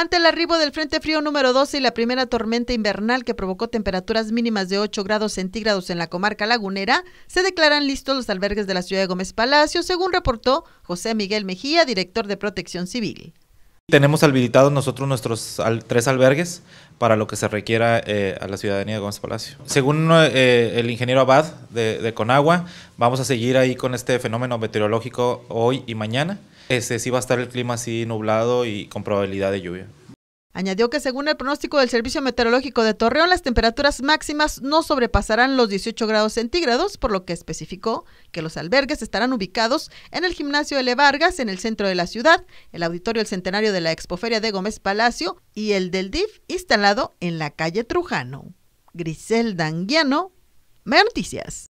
Ante el arribo del Frente Frío número 12 y la primera tormenta invernal que provocó temperaturas mínimas de 8 grados centígrados en la comarca lagunera, se declaran listos los albergues de la ciudad de Gómez Palacio, según reportó José Miguel Mejía, director de Protección Civil. Tenemos habilitados nosotros nuestros tres albergues para lo que se requiera eh, a la ciudadanía de Gómez Palacio. Según eh, el ingeniero Abad de Conagua, vamos a seguir ahí con este fenómeno meteorológico hoy y mañana este, sí va a estar el clima así nublado y con probabilidad de lluvia. Añadió que según el pronóstico del Servicio Meteorológico de Torreón, las temperaturas máximas no sobrepasarán los 18 grados centígrados, por lo que especificó que los albergues estarán ubicados en el gimnasio L. Vargas, en el centro de la ciudad, el auditorio del centenario de la Expoferia de Gómez Palacio y el del DIF, instalado en la calle Trujano. Grisel Danguiano, Noticias.